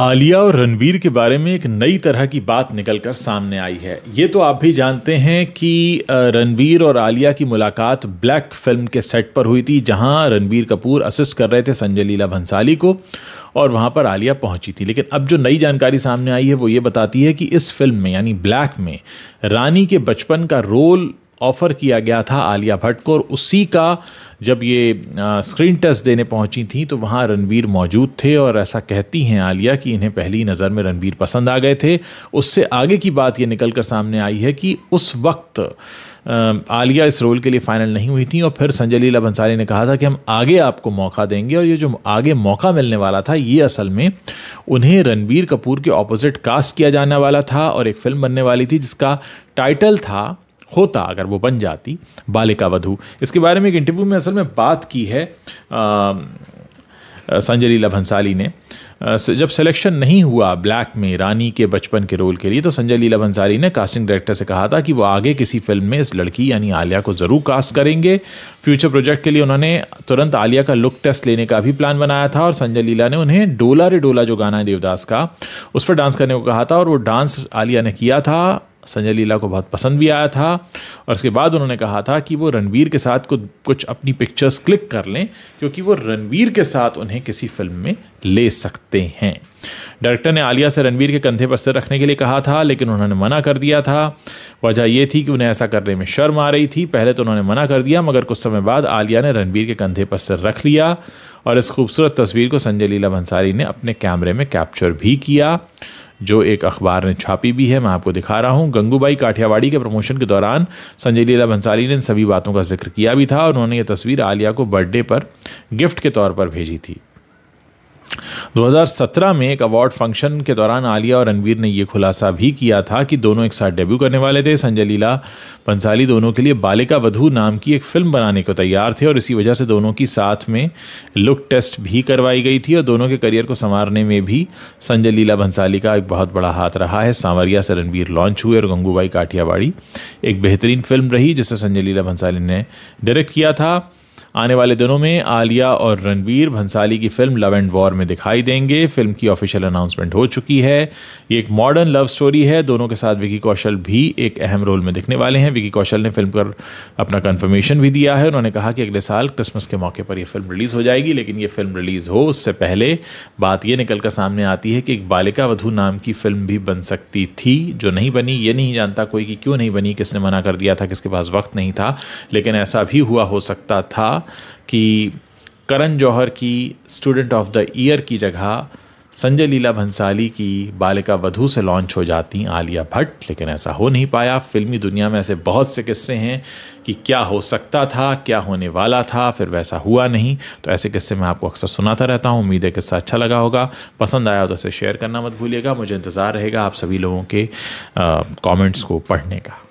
आलिया और रणवीर के बारे में एक नई तरह की बात निकल कर सामने आई है ये तो आप भी जानते हैं कि रणवीर और आलिया की मुलाकात ब्लैक फिल्म के सेट पर हुई थी जहां रणवीर कपूर असिस्ट कर रहे थे संजय लीला भंसाली को और वहां पर आलिया पहुंची थी लेकिन अब जो नई जानकारी सामने आई है वो ये बताती है कि इस फिल्म में यानी ब्लैक में रानी के बचपन का रोल ऑफ़र किया गया था आलिया भट्ट को और उसी का जब ये स्क्रीन टेस्ट देने पहुंची थी तो वहाँ रणवीर मौजूद थे और ऐसा कहती हैं आलिया कि इन्हें पहली नज़र में रणवीर पसंद आ गए थे उससे आगे की बात ये निकल कर सामने आई है कि उस वक्त आलिया इस रोल के लिए फ़ाइनल नहीं हुई थी और फिर संजय लीला भंसारी ने कहा था कि हम आगे आपको मौका देंगे और ये जो आगे मौका मिलने वाला था ये असल में उन्हें रणबीर कपूर के ऑपोजिट कास्ट किया जाने वाला था और एक फिल्म बनने वाली थी जिसका टाइटल था होता अगर वो बन जाती बालिका वधु इसके बारे में एक इंटरव्यू में असल में बात की है संजय लीला भंसाली ने जब सिलेक्शन नहीं हुआ ब्लैक में रानी के बचपन के रोल के लिए तो संजय लीला भंसाली ने कास्टिंग डायरेक्टर से कहा था कि वो आगे किसी फिल्म में इस लड़की यानी आलिया को ज़रूर कास्ट करेंगे फ्यूचर प्रोजेक्ट के लिए उन्होंने तुरंत आलिया का लुक टेस्ट लेने का भी प्लान बनाया था और संजय लीला ने उन्हें डोला रे डोला जो गाना है देवदास का उस पर डांस करने को कहा था और वो डांस आलिया ने किया था संजय लीला को बहुत पसंद भी आया था और उसके बाद उन्होंने कहा था कि वो रणवीर के साथ कुछ कुछ अपनी पिक्चर्स क्लिक कर लें क्योंकि वो रणवीर के साथ उन्हें किसी फिल्म में ले सकते हैं डायरेक्टर ने आलिया से रणवीर के कंधे पर सिर रखने के लिए कहा था लेकिन उन्होंने मना कर दिया था वजह यह थी कि उन्हें ऐसा करने में शर्म आ रही थी पहले तो उन्होंने मना कर दिया मगर कुछ समय बाद आलिया ने रणवीर के कंधे पर सिर रख लिया और इस खूबसूरत तस्वीर को संजय लीला भंसारी ने अपने कैमरे में कैप्चर भी किया जो एक अखबार ने छापी भी है मैं आपको दिखा रहा हूँ गंगूबाई काठियावाड़ी के प्रमोशन के दौरान संजय लीला भंसाली ने इन सभी बातों का जिक्र किया भी था और उन्होंने ये तस्वीर आलिया को बर्थडे पर गिफ्ट के तौर पर भेजी थी 2017 में एक अवार्ड फंक्शन के दौरान आलिया और रणवीर ने यह खुलासा भी किया था कि दोनों एक साथ डेब्यू करने वाले थे संजय लीला पंसाली दोनों के लिए बालिका वधू नाम की एक फिल्म बनाने को तैयार थे और इसी वजह से दोनों की साथ में लुक टेस्ट भी करवाई गई थी और दोनों के करियर को संवारने में भी संजय लीला भंसाली का एक बहुत बड़ा हाथ रहा है सांवरिया से रणवीर लॉन्च हुए और गंगूबाई काठियावाड़ी एक बेहतरीन फिल्म रही जिसे संजय लीला भंसाली ने डायरेक्ट किया था आने वाले दिनों में आलिया और रणवीर भंसाली की फिल्म लव एंड वॉर में दिखाई देंगे फिल्म की ऑफिशियल अनाउंसमेंट हो चुकी है ये एक मॉडर्न लव स्टोरी है दोनों के साथ विकी कौशल भी एक अहम रोल में दिखने वाले हैं विकी कौशल ने फिल्म पर अपना कन्फर्मेशन भी दिया है उन्होंने कहा कि अगले साल क्रिसमस के मौके पर यह फिल्म रिलीज़ हो जाएगी लेकिन ये फिल्म रिलीज़ हो उससे पहले बात यह निकल कर सामने आती है कि एक बालिका वधु नाम की फिल्म भी बन सकती थी जो नहीं बनी ये नहीं जानता कोई कि क्यों नहीं बनी किसने मना कर दिया था किसके पास वक्त नहीं था लेकिन ऐसा भी हुआ हो सकता था कि करण जौहर की स्टूडेंट ऑफ द ईयर की जगह संजय लीला भंसाली की बालिका वधू से लॉन्च हो जाती आलिया भट्ट लेकिन ऐसा हो नहीं पाया फिल्मी दुनिया में ऐसे बहुत से किस्से हैं कि क्या हो सकता था क्या होने वाला था फिर वैसा हुआ नहीं तो ऐसे किस्से मैं आपको अक्सर सुनाता रहता हूँ उम्मीद है किस्सा अच्छा लगा होगा पसंद आया तो इसे शेयर करना मत भूलिएगा मुझे इंतज़ार रहेगा आप सभी लोगों के कॉमेंट्स को पढ़ने का